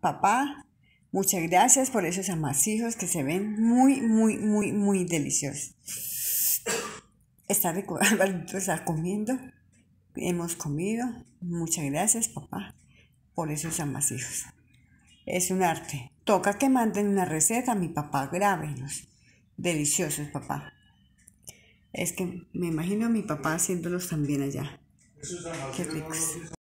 papá, muchas gracias por esos amasijos que se ven muy, muy, muy, muy deliciosos. Está rico, está comiendo, hemos comido, muchas gracias papá por esos amasijos. Es un arte. Toca que manden una receta, mi papá, grábenos. Deliciosos, papá. Es que me imagino a mi papá haciéndolos también allá. Qué ricos.